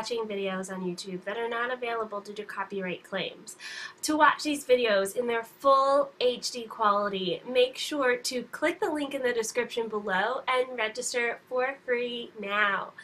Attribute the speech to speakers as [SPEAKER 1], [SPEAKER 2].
[SPEAKER 1] watching videos on YouTube that are not available due to copyright claims. To watch these videos in their full HD quality, make sure to click the link in the description below and register for free now.